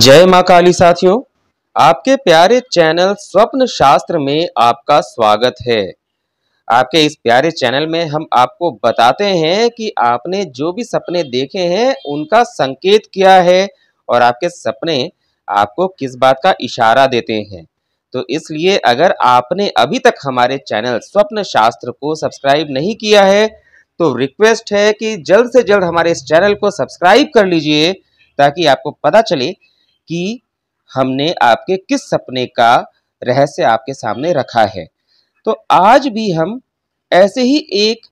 जय मां काली साथियों आपके प्यारे चैनल स्वप्न शास्त्र में आपका स्वागत है आपके इस प्यारे चैनल में हम आपको बताते हैं कि आपने जो भी सपने देखे हैं उनका संकेत क्या है और आपके सपने आपको किस बात का इशारा देते हैं तो इसलिए अगर आपने अभी तक हमारे चैनल स्वप्न शास्त्र को सब्सक्राइब नहीं किया है तो रिक्वेस्ट है कि जल्द से जल्द हमारे इस चैनल को सब्सक्राइब कर लीजिए ताकि आपको पता चले कि हमने आपके किस सपने का रहस्य आपके सामने रखा है तो आज भी हम ऐसे ही एक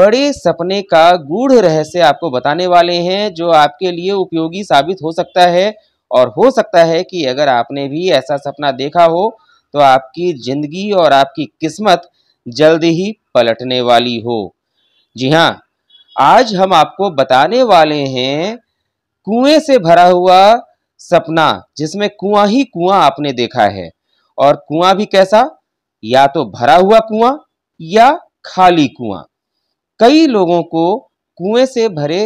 बड़े सपने का गूढ़ रहस्य आपको बताने वाले हैं जो आपके लिए उपयोगी साबित हो सकता है और हो सकता है कि अगर आपने भी ऐसा सपना देखा हो तो आपकी जिंदगी और आपकी किस्मत जल्द ही पलटने वाली हो जी हाँ आज हम आपको बताने वाले हैं कुएं से भरा हुआ सपना जिसमें कुआं ही कुआं आपने देखा है और कुआं भी कैसा या तो भरा हुआ कुआं या खाली कुआं कई लोगों को कुएं से भरे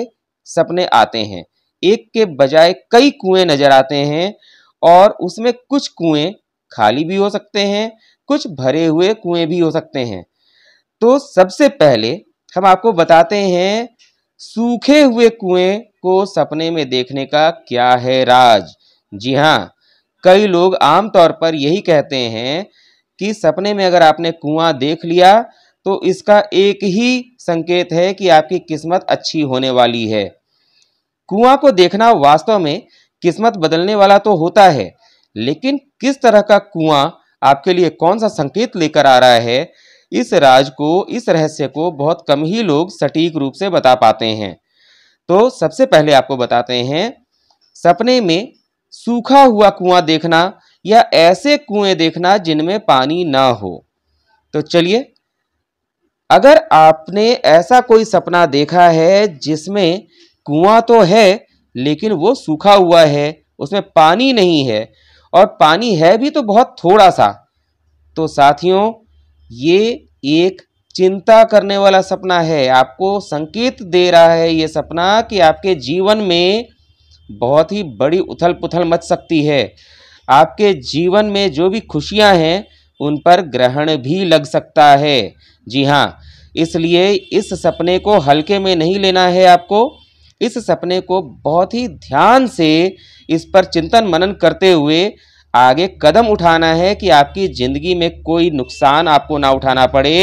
सपने आते हैं एक के बजाय कई कुएं नजर आते हैं और उसमें कुछ कुएं खाली भी हो सकते हैं कुछ भरे हुए कुएं भी हो सकते हैं तो सबसे पहले हम आपको बताते हैं सूखे हुए कुएं को सपने में देखने का क्या है राज जी हाँ कई लोग आमतौर पर यही कहते हैं कि सपने में अगर आपने कुआं देख लिया तो इसका एक ही संकेत है कि आपकी किस्मत अच्छी होने वाली है कुआं को देखना वास्तव में किस्मत बदलने वाला तो होता है लेकिन किस तरह का कुआं आपके लिए कौन सा संकेत लेकर आ रहा है इस राज को इस रहस्य को बहुत कम ही लोग सटीक रूप से बता पाते हैं तो सबसे पहले आपको बताते हैं सपने में सूखा हुआ कुआं देखना या ऐसे कुएं देखना जिनमें पानी ना हो तो चलिए अगर आपने ऐसा कोई सपना देखा है जिसमें कुआं तो है लेकिन वो सूखा हुआ है उसमें पानी नहीं है और पानी है भी तो बहुत थोड़ा सा तो साथियों ये एक चिंता करने वाला सपना है आपको संकेत दे रहा है ये सपना कि आपके जीवन में बहुत ही बड़ी उथल पुथल मच सकती है आपके जीवन में जो भी खुशियां हैं उन पर ग्रहण भी लग सकता है जी हाँ इसलिए इस सपने को हल्के में नहीं लेना है आपको इस सपने को बहुत ही ध्यान से इस पर चिंतन मनन करते हुए आगे कदम उठाना है कि आपकी ज़िंदगी में कोई नुकसान आपको ना उठाना पड़े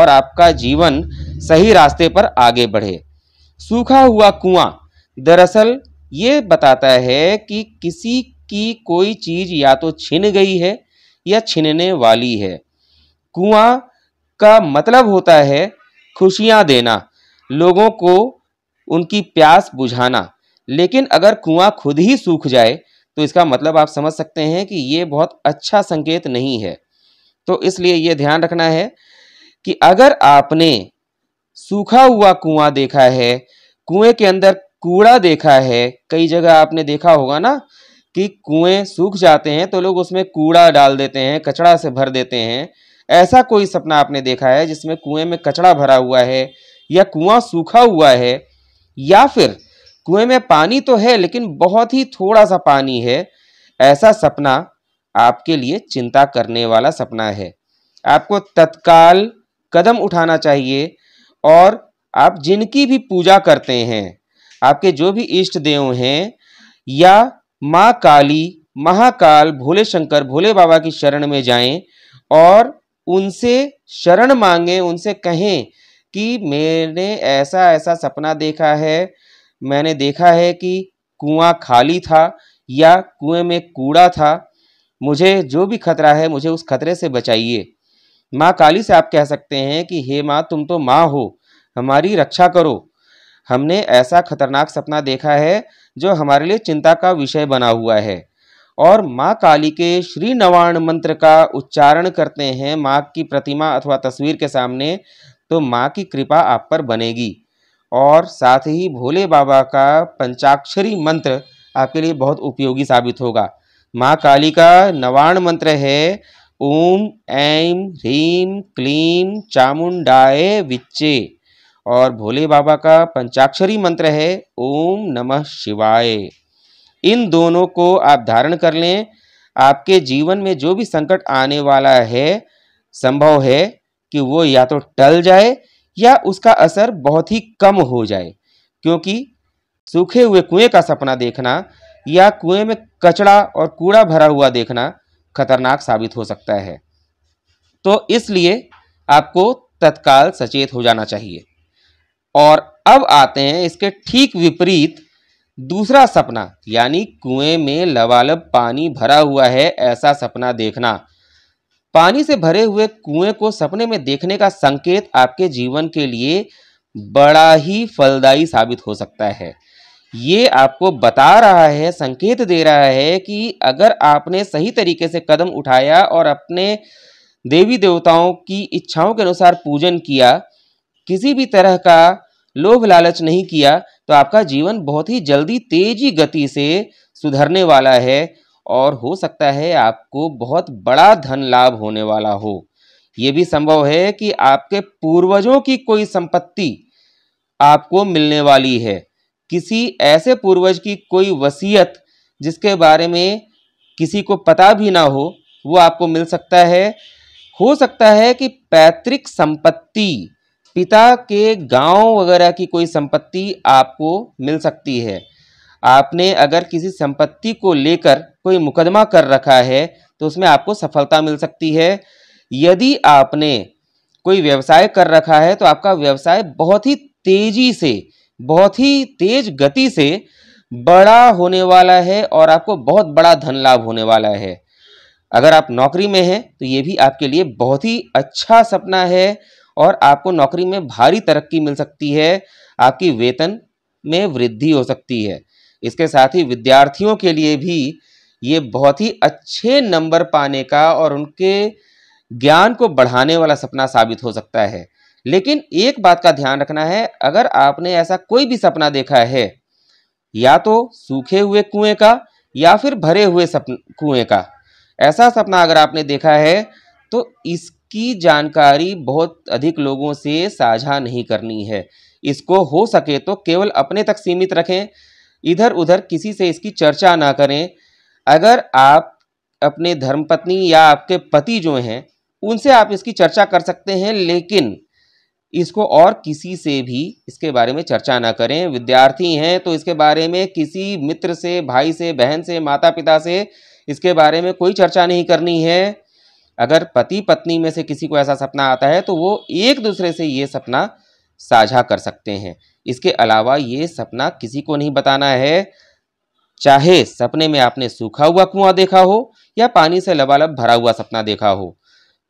और आपका जीवन सही रास्ते पर आगे बढ़े सूखा हुआ कुआं दरअसल ये बताता है कि किसी की कोई चीज़ या तो छिन गई है या छिनने वाली है कुआं का मतलब होता है खुशियाँ देना लोगों को उनकी प्यास बुझाना लेकिन अगर कुआं खुद ही सूख जाए तो इसका मतलब आप समझ सकते हैं कि ये बहुत अच्छा संकेत नहीं है तो इसलिए ये ध्यान रखना है कि अगर आपने सूखा हुआ कुआं देखा है कुएं के अंदर कूड़ा देखा है कई जगह आपने देखा होगा ना कि कुएं सूख जाते हैं तो लोग उसमें कूड़ा डाल देते हैं कचड़ा से भर देते हैं ऐसा कोई सपना आपने देखा है जिसमें कुएं में कचड़ा भरा हुआ है या कुआं सूखा हुआ है या फिर कुएं में पानी तो है लेकिन बहुत ही थोड़ा सा पानी है ऐसा सपना आपके लिए चिंता करने वाला सपना है आपको तत्काल कदम उठाना चाहिए और आप जिनकी भी पूजा करते हैं आपके जो भी इष्ट देव हैं या माँ काली महाकाल भोले शंकर भोले बाबा की शरण में जाएं और उनसे शरण मांगें उनसे कहें कि मैंने ऐसा ऐसा सपना देखा है मैंने देखा है कि कुआं खाली था या कुएं में कूड़ा था मुझे जो भी खतरा है मुझे उस खतरे से बचाइए माँ काली से आप कह सकते हैं कि हे माँ तुम तो माँ हो हमारी रक्षा करो हमने ऐसा खतरनाक सपना देखा है जो हमारे लिए चिंता का विषय बना हुआ है और माँ काली के श्री नवाण मंत्र का उच्चारण करते हैं माँ की प्रतिमा अथवा तस्वीर के सामने तो माँ की कृपा आप पर बनेगी और साथ ही भोले बाबा का पंचाक्षरी मंत्र आपके लिए बहुत उपयोगी साबित होगा माँ काली का नवाण मंत्र है ओम ऐम ह्रीम क्लीम चामुंडाए विच्चे और भोले बाबा का पंचाक्षरी मंत्र है ओम नमः शिवाय इन दोनों को आप धारण कर लें आपके जीवन में जो भी संकट आने वाला है संभव है कि वो या तो टल जाए या उसका असर बहुत ही कम हो जाए क्योंकि सूखे हुए कुएं का सपना देखना या कुएं में कचड़ा और कूड़ा भरा हुआ देखना खतरनाक साबित हो सकता है तो इसलिए आपको तत्काल सचेत हो जाना चाहिए और अब आते हैं इसके ठीक विपरीत दूसरा सपना यानी कुएं में लबालब पानी भरा हुआ है ऐसा सपना देखना पानी से भरे हुए कुएं को सपने में देखने का संकेत आपके जीवन के लिए बड़ा ही फलदायी साबित हो सकता है ये आपको बता रहा है संकेत दे रहा है कि अगर आपने सही तरीके से कदम उठाया और अपने देवी देवताओं की इच्छाओं के अनुसार पूजन किया किसी भी तरह का लोभ लालच नहीं किया तो आपका जीवन बहुत ही जल्दी तेजी गति से सुधरने वाला है और हो सकता है आपको बहुत बड़ा धन लाभ होने वाला हो ये भी संभव है कि आपके पूर्वजों की कोई संपत्ति आपको मिलने वाली है किसी ऐसे पूर्वज की कोई वसीयत जिसके बारे में किसी को पता भी ना हो वो आपको मिल सकता है हो सकता है कि पैतृक संपत्ति पिता के गांव वगैरह की कोई संपत्ति आपको मिल सकती है आपने अगर किसी संपत्ति को लेकर कोई मुकदमा कर रखा है तो उसमें आपको सफलता मिल सकती है यदि आपने कोई व्यवसाय कर रखा है तो आपका व्यवसाय बहुत ही तेजी से बहुत ही तेज गति से बड़ा होने वाला है और आपको बहुत बड़ा धन लाभ होने वाला है अगर आप नौकरी में हैं तो ये भी आपके लिए बहुत ही अच्छा सपना है और आपको नौकरी में भारी तरक्की मिल सकती है आपकी वेतन में वृद्धि हो सकती है इसके साथ ही विद्यार्थियों के लिए भी ये बहुत ही अच्छे नंबर पाने का और उनके ज्ञान को बढ़ाने वाला सपना साबित हो सकता है लेकिन एक बात का ध्यान रखना है अगर आपने ऐसा कोई भी सपना देखा है या तो सूखे हुए कुएं का या फिर भरे हुए सपन कुएं का ऐसा सपना अगर आपने देखा है तो इसकी जानकारी बहुत अधिक लोगों से साझा नहीं करनी है इसको हो सके तो केवल अपने तक सीमित रखें इधर उधर किसी से इसकी चर्चा ना करें अगर आप अपने धर्मपत्नी या आपके पति जो हैं उनसे आप इसकी चर्चा कर सकते हैं लेकिन इसको और किसी से भी इसके बारे में चर्चा ना करें विद्यार्थी हैं तो इसके बारे में किसी मित्र से भाई से बहन से माता पिता से इसके बारे में कोई चर्चा नहीं करनी है अगर पति पत्नी में से किसी को ऐसा सपना आता है तो वो एक दूसरे से ये सपना साझा कर सकते हैं इसके अलावा ये सपना किसी को नहीं बताना है चाहे सपने में आपने सूखा हुआ कुआं देखा हो या पानी से लबालब भरा हुआ सपना देखा हो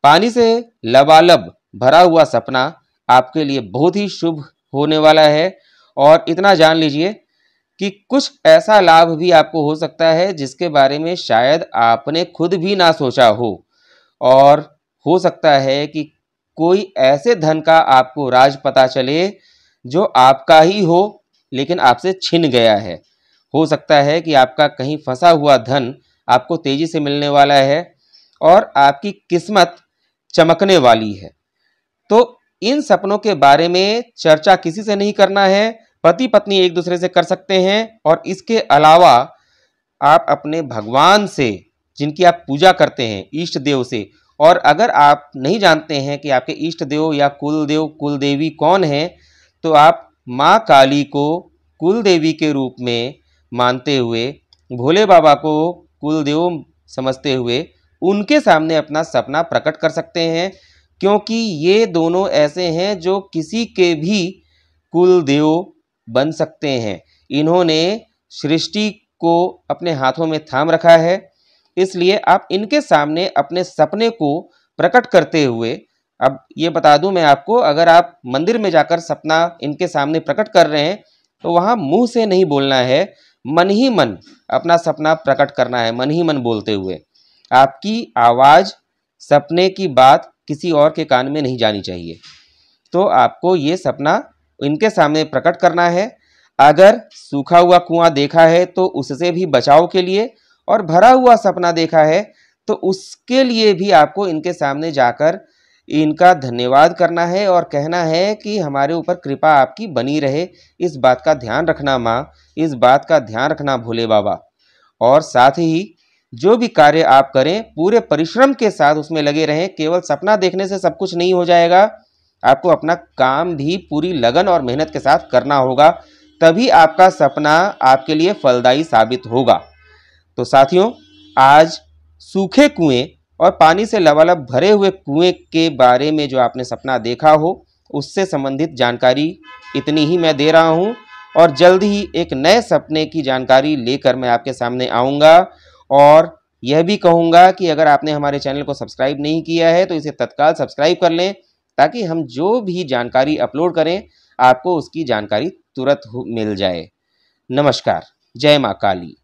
पानी से लबालब भरा हुआ सपना आपके लिए बहुत ही शुभ होने वाला है और इतना जान लीजिए कि कुछ ऐसा लाभ भी आपको हो सकता है जिसके बारे में शायद आपने खुद भी ना सोचा हो और हो सकता है कि कोई ऐसे धन का आपको राज पता चले जो आपका ही हो लेकिन आपसे छिन गया है हो सकता है कि आपका कहीं फंसा हुआ धन आपको तेज़ी से मिलने वाला है और आपकी किस्मत चमकने वाली है तो इन सपनों के बारे में चर्चा किसी से नहीं करना है पति पत्नी एक दूसरे से कर सकते हैं और इसके अलावा आप अपने भगवान से जिनकी आप पूजा करते हैं इष्ट देव से और अगर आप नहीं जानते हैं कि आपके इष्ट देव या कुल देव कुल देवी कौन है तो आप माँ काली को कुल देवी के रूप में मानते हुए भोले बाबा को कुल देव समझते हुए उनके सामने अपना सपना प्रकट कर सकते हैं क्योंकि ये दोनों ऐसे हैं जो किसी के भी कुल देव बन सकते हैं इन्होंने सृष्टि को अपने हाथों में थाम रखा है इसलिए आप इनके सामने अपने सपने को प्रकट करते हुए अब ये बता दूं मैं आपको अगर आप मंदिर में जाकर सपना इनके सामने प्रकट कर रहे हैं तो वहाँ मुंह से नहीं बोलना है मन ही मन अपना सपना प्रकट करना है मन ही मन बोलते हुए आपकी आवाज़ सपने की बात किसी और के कान में नहीं जानी चाहिए तो आपको ये सपना इनके सामने प्रकट करना है अगर सूखा हुआ कुआं देखा है तो उससे भी बचाव के लिए और भरा हुआ सपना देखा है तो उसके लिए भी आपको इनके सामने जाकर इनका धन्यवाद करना है और कहना है कि हमारे ऊपर कृपा आपकी बनी रहे इस बात का ध्यान रखना माँ इस बात का ध्यान रखना भोले बाबा और साथ ही जो भी कार्य आप करें पूरे परिश्रम के साथ उसमें लगे रहें केवल सपना देखने से सब कुछ नहीं हो जाएगा आपको अपना काम भी पूरी लगन और मेहनत के साथ करना होगा तभी आपका सपना आपके लिए फलदायी साबित होगा तो साथियों आज सूखे कुएं और पानी से लबालब भरे हुए कुएं के बारे में जो आपने सपना देखा हो उससे संबंधित जानकारी इतनी ही मैं दे रहा हूं और जल्द ही एक नए सपने की जानकारी लेकर मैं आपके सामने आऊँगा और यह भी कहूँगा कि अगर आपने हमारे चैनल को सब्सक्राइब नहीं किया है तो इसे तत्काल सब्सक्राइब कर लें ताकि हम जो भी जानकारी अपलोड करें आपको उसकी जानकारी तुरंत मिल जाए नमस्कार जय माँ काली